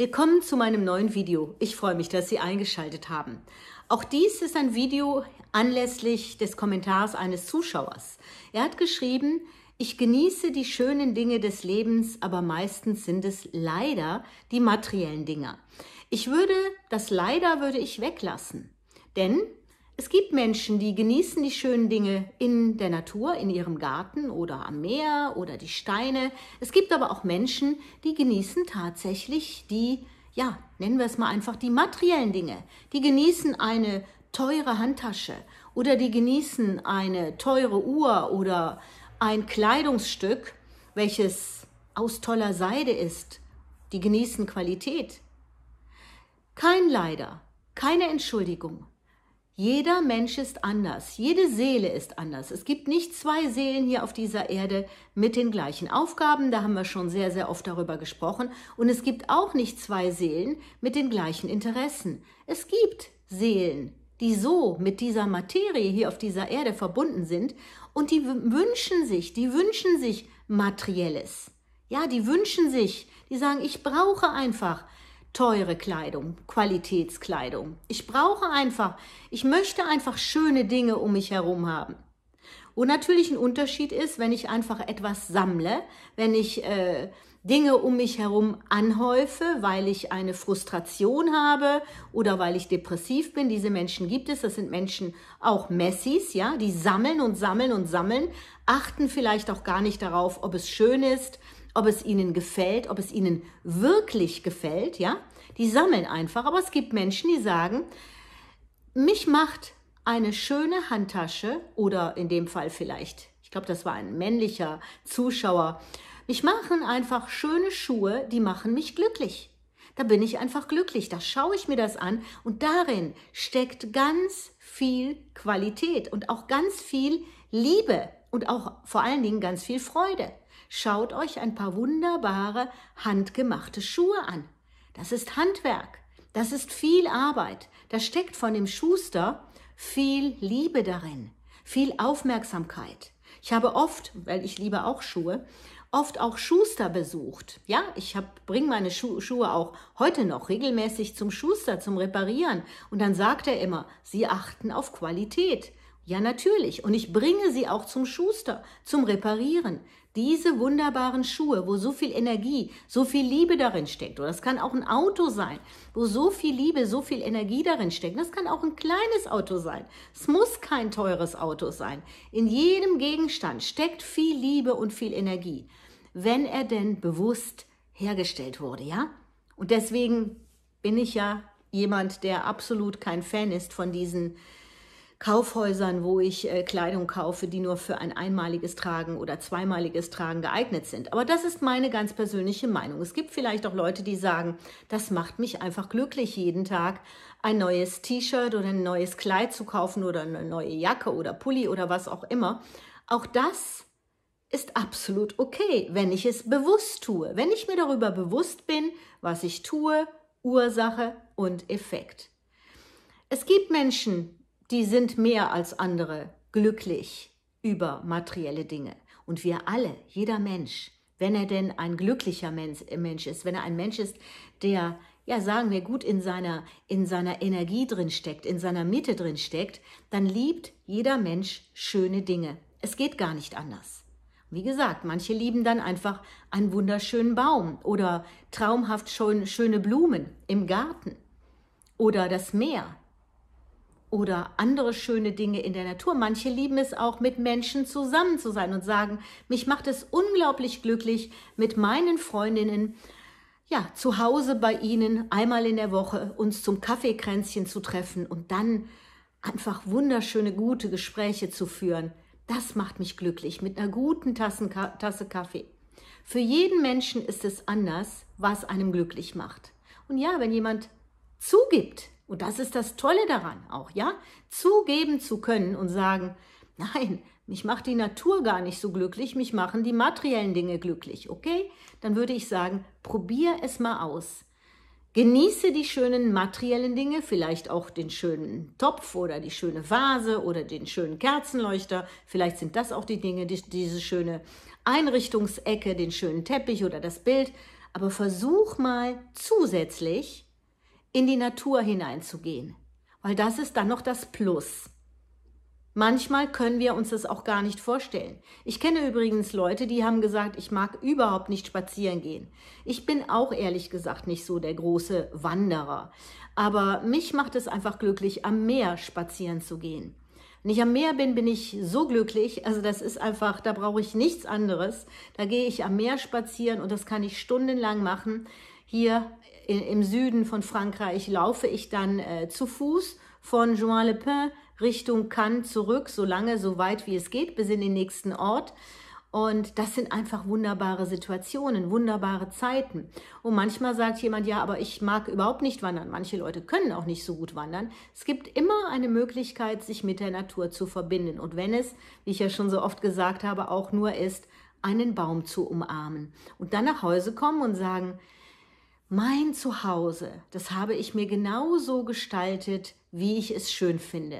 Willkommen zu meinem neuen Video. Ich freue mich, dass Sie eingeschaltet haben. Auch dies ist ein Video anlässlich des Kommentars eines Zuschauers. Er hat geschrieben, ich genieße die schönen Dinge des Lebens, aber meistens sind es leider die materiellen Dinge. Ich würde, das leider würde ich weglassen. Denn es gibt Menschen, die genießen die schönen Dinge in der Natur, in ihrem Garten oder am Meer oder die Steine. Es gibt aber auch Menschen, die genießen tatsächlich die, ja, nennen wir es mal einfach die materiellen Dinge. Die genießen eine teure Handtasche oder die genießen eine teure Uhr oder ein Kleidungsstück, welches aus toller Seide ist. Die genießen Qualität. Kein Leider, keine Entschuldigung. Jeder Mensch ist anders, jede Seele ist anders. Es gibt nicht zwei Seelen hier auf dieser Erde mit den gleichen Aufgaben, da haben wir schon sehr, sehr oft darüber gesprochen. Und es gibt auch nicht zwei Seelen mit den gleichen Interessen. Es gibt Seelen, die so mit dieser Materie hier auf dieser Erde verbunden sind und die wünschen sich, die wünschen sich materielles. Ja, die wünschen sich, die sagen, ich brauche einfach teure Kleidung, Qualitätskleidung. Ich brauche einfach, ich möchte einfach schöne Dinge um mich herum haben. Und natürlich ein Unterschied ist, wenn ich einfach etwas sammle, wenn ich äh, Dinge um mich herum anhäufe, weil ich eine Frustration habe oder weil ich depressiv bin. Diese Menschen gibt es. Das sind Menschen auch Messis, ja, die sammeln und sammeln und sammeln, achten vielleicht auch gar nicht darauf, ob es schön ist, ob es ihnen gefällt, ob es ihnen wirklich gefällt, ja? Die sammeln einfach, aber es gibt Menschen, die sagen, mich macht eine schöne Handtasche oder in dem Fall vielleicht, ich glaube, das war ein männlicher Zuschauer, mich machen einfach schöne Schuhe, die machen mich glücklich. Da bin ich einfach glücklich, da schaue ich mir das an und darin steckt ganz viel Qualität und auch ganz viel Liebe und auch vor allen Dingen ganz viel Freude. Schaut euch ein paar wunderbare handgemachte Schuhe an. Das ist Handwerk. Das ist viel Arbeit. Da steckt von dem Schuster viel Liebe darin, viel Aufmerksamkeit. Ich habe oft, weil ich liebe auch Schuhe, oft auch Schuster besucht. Ja, ich bringe meine Schu Schuhe auch heute noch regelmäßig zum Schuster zum Reparieren. Und dann sagt er immer, Sie achten auf Qualität. Ja, natürlich. Und ich bringe sie auch zum Schuster, zum Reparieren. Diese wunderbaren Schuhe, wo so viel Energie, so viel Liebe darin steckt, oder es kann auch ein Auto sein, wo so viel Liebe, so viel Energie darin steckt, das kann auch ein kleines Auto sein. Es muss kein teures Auto sein. In jedem Gegenstand steckt viel Liebe und viel Energie, wenn er denn bewusst hergestellt wurde, ja? Und deswegen bin ich ja jemand, der absolut kein Fan ist von diesen Kaufhäusern, wo ich äh, Kleidung kaufe, die nur für ein einmaliges Tragen oder zweimaliges Tragen geeignet sind. Aber das ist meine ganz persönliche Meinung. Es gibt vielleicht auch Leute, die sagen, das macht mich einfach glücklich, jeden Tag ein neues T-Shirt oder ein neues Kleid zu kaufen oder eine neue Jacke oder Pulli oder was auch immer. Auch das ist absolut okay, wenn ich es bewusst tue, wenn ich mir darüber bewusst bin, was ich tue, Ursache und Effekt. Es gibt Menschen, die sind mehr als andere glücklich über materielle Dinge. Und wir alle, jeder Mensch, wenn er denn ein glücklicher äh, Mensch ist, wenn er ein Mensch ist, der, ja, sagen wir, gut in seiner, in seiner Energie drin steckt, in seiner Mitte drin steckt, dann liebt jeder Mensch schöne Dinge. Es geht gar nicht anders. Wie gesagt, manche lieben dann einfach einen wunderschönen Baum oder traumhaft schön, schöne Blumen im Garten oder das Meer oder andere schöne Dinge in der Natur. Manche lieben es auch, mit Menschen zusammen zu sein und sagen, mich macht es unglaublich glücklich, mit meinen Freundinnen, ja, zu Hause bei ihnen einmal in der Woche uns zum Kaffeekränzchen zu treffen und dann einfach wunderschöne, gute Gespräche zu führen. Das macht mich glücklich mit einer guten Tassen, Tasse Kaffee. Für jeden Menschen ist es anders, was einem glücklich macht. Und ja, wenn jemand zugibt. Und das ist das Tolle daran auch, ja? Zugeben zu können und sagen, nein, mich macht die Natur gar nicht so glücklich, mich machen die materiellen Dinge glücklich, okay? Dann würde ich sagen, probier es mal aus. Genieße die schönen materiellen Dinge, vielleicht auch den schönen Topf oder die schöne Vase oder den schönen Kerzenleuchter. Vielleicht sind das auch die Dinge, die, diese schöne Einrichtungsecke, den schönen Teppich oder das Bild. Aber versuch mal zusätzlich in die Natur hineinzugehen, weil das ist dann noch das Plus. Manchmal können wir uns das auch gar nicht vorstellen. Ich kenne übrigens Leute, die haben gesagt, ich mag überhaupt nicht spazieren gehen. Ich bin auch ehrlich gesagt nicht so der große Wanderer. Aber mich macht es einfach glücklich, am Meer spazieren zu gehen. Wenn ich am Meer bin, bin ich so glücklich. Also das ist einfach, da brauche ich nichts anderes. Da gehe ich am Meer spazieren und das kann ich stundenlang machen. Hier in, im Süden von Frankreich laufe ich dann äh, zu Fuß von Juan-le-Pin Richtung Cannes zurück, so lange, so weit wie es geht, bis in den nächsten Ort. Und das sind einfach wunderbare Situationen, wunderbare Zeiten. Und manchmal sagt jemand, ja, aber ich mag überhaupt nicht wandern. Manche Leute können auch nicht so gut wandern. Es gibt immer eine Möglichkeit, sich mit der Natur zu verbinden. Und wenn es, wie ich ja schon so oft gesagt habe, auch nur ist, einen Baum zu umarmen. Und dann nach Hause kommen und sagen, mein Zuhause, das habe ich mir genauso gestaltet, wie ich es schön finde.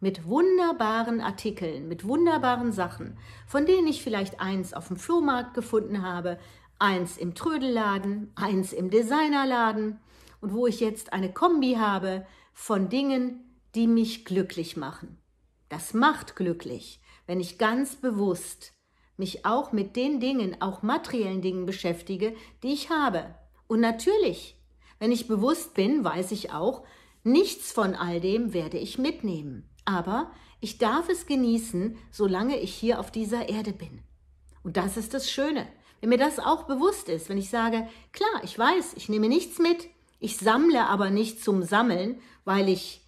Mit wunderbaren Artikeln, mit wunderbaren Sachen, von denen ich vielleicht eins auf dem Flohmarkt gefunden habe, eins im Trödelladen, eins im Designerladen und wo ich jetzt eine Kombi habe von Dingen, die mich glücklich machen. Das macht glücklich, wenn ich ganz bewusst mich auch mit den Dingen, auch materiellen Dingen beschäftige, die ich habe. Und natürlich, wenn ich bewusst bin, weiß ich auch, nichts von all dem werde ich mitnehmen. Aber ich darf es genießen, solange ich hier auf dieser Erde bin. Und das ist das Schöne. Wenn mir das auch bewusst ist, wenn ich sage, klar, ich weiß, ich nehme nichts mit, ich sammle aber nicht zum Sammeln, weil ich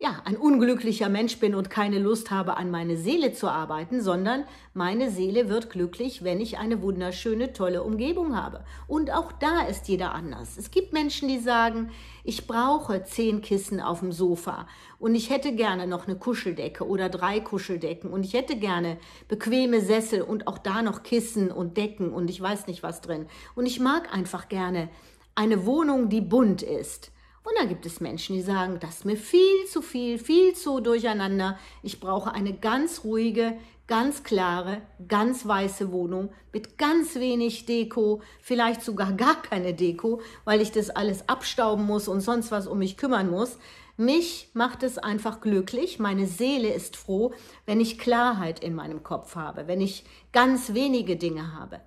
ja, ein unglücklicher Mensch bin und keine Lust habe, an meine Seele zu arbeiten, sondern meine Seele wird glücklich, wenn ich eine wunderschöne, tolle Umgebung habe. Und auch da ist jeder anders. Es gibt Menschen, die sagen, ich brauche zehn Kissen auf dem Sofa und ich hätte gerne noch eine Kuscheldecke oder drei Kuscheldecken und ich hätte gerne bequeme Sessel und auch da noch Kissen und Decken und ich weiß nicht was drin. Und ich mag einfach gerne eine Wohnung, die bunt ist. Und dann gibt es Menschen, die sagen, das ist mir viel zu viel, viel zu durcheinander. Ich brauche eine ganz ruhige, ganz klare, ganz weiße Wohnung mit ganz wenig Deko, vielleicht sogar gar keine Deko, weil ich das alles abstauben muss und sonst was um mich kümmern muss. Mich macht es einfach glücklich, meine Seele ist froh, wenn ich Klarheit in meinem Kopf habe, wenn ich ganz wenige Dinge habe.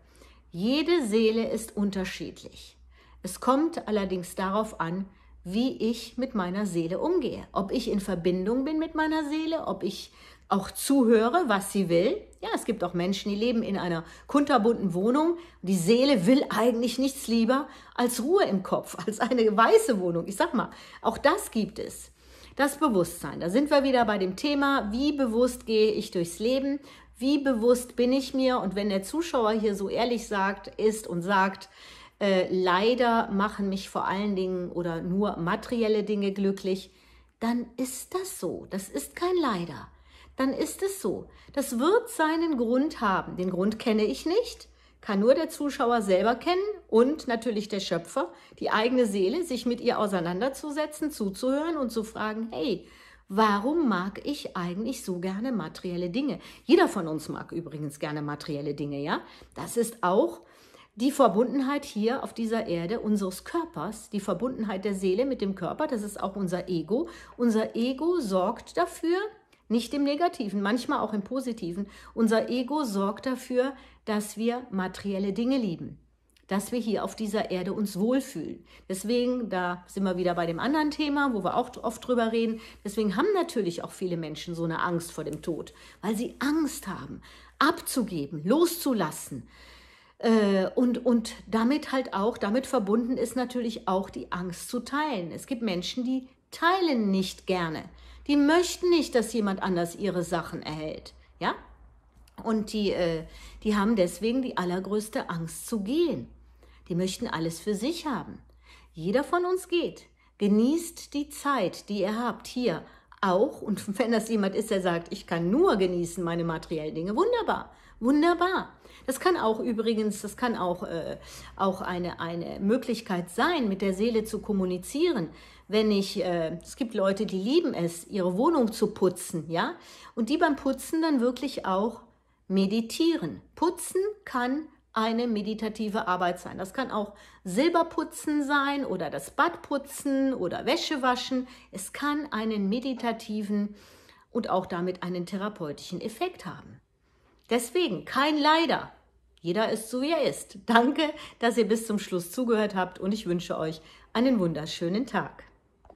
Jede Seele ist unterschiedlich. Es kommt allerdings darauf an, wie ich mit meiner Seele umgehe. Ob ich in Verbindung bin mit meiner Seele, ob ich auch zuhöre, was sie will. Ja, es gibt auch Menschen, die leben in einer kunterbunten Wohnung. Die Seele will eigentlich nichts lieber als Ruhe im Kopf, als eine weiße Wohnung. Ich sag mal, auch das gibt es. Das Bewusstsein. Da sind wir wieder bei dem Thema, wie bewusst gehe ich durchs Leben? Wie bewusst bin ich mir? Und wenn der Zuschauer hier so ehrlich sagt, ist und sagt, äh, leider machen mich vor allen Dingen oder nur materielle Dinge glücklich, dann ist das so. Das ist kein Leider. Dann ist es so. Das wird seinen Grund haben. Den Grund kenne ich nicht, kann nur der Zuschauer selber kennen und natürlich der Schöpfer, die eigene Seele, sich mit ihr auseinanderzusetzen, zuzuhören und zu fragen, hey, Warum mag ich eigentlich so gerne materielle Dinge? Jeder von uns mag übrigens gerne materielle Dinge, ja? Das ist auch die Verbundenheit hier auf dieser Erde unseres Körpers, die Verbundenheit der Seele mit dem Körper, das ist auch unser Ego. Unser Ego sorgt dafür, nicht im negativen, manchmal auch im positiven, unser Ego sorgt dafür, dass wir materielle Dinge lieben dass wir hier auf dieser Erde uns wohlfühlen. Deswegen, da sind wir wieder bei dem anderen Thema, wo wir auch oft drüber reden, deswegen haben natürlich auch viele Menschen so eine Angst vor dem Tod, weil sie Angst haben, abzugeben, loszulassen, äh, und, und damit halt auch, damit verbunden ist natürlich auch die Angst zu teilen. Es gibt Menschen, die teilen nicht gerne. Die möchten nicht, dass jemand anders ihre Sachen erhält. Ja? Und die, äh, die haben deswegen die allergrößte Angst zu gehen. Die möchten alles für sich haben. Jeder von uns geht. Genießt die Zeit, die ihr habt hier auch, und wenn das jemand ist, der sagt, ich kann nur genießen meine materiellen Dinge, wunderbar, wunderbar. Das kann auch übrigens, das kann auch, äh, auch eine, eine Möglichkeit sein, mit der Seele zu kommunizieren. Wenn ich, äh, es gibt Leute, die lieben es, ihre Wohnung zu putzen, ja, und die beim Putzen dann wirklich auch meditieren. Putzen kann eine meditative Arbeit sein. Das kann auch Silberputzen sein oder das Bad putzen oder Wäsche waschen. Es kann einen meditativen und auch damit einen therapeutischen Effekt haben. Deswegen kein Leider. Jeder ist so, wie er ist. Danke, dass ihr bis zum Schluss zugehört habt und ich wünsche euch einen wunderschönen Tag.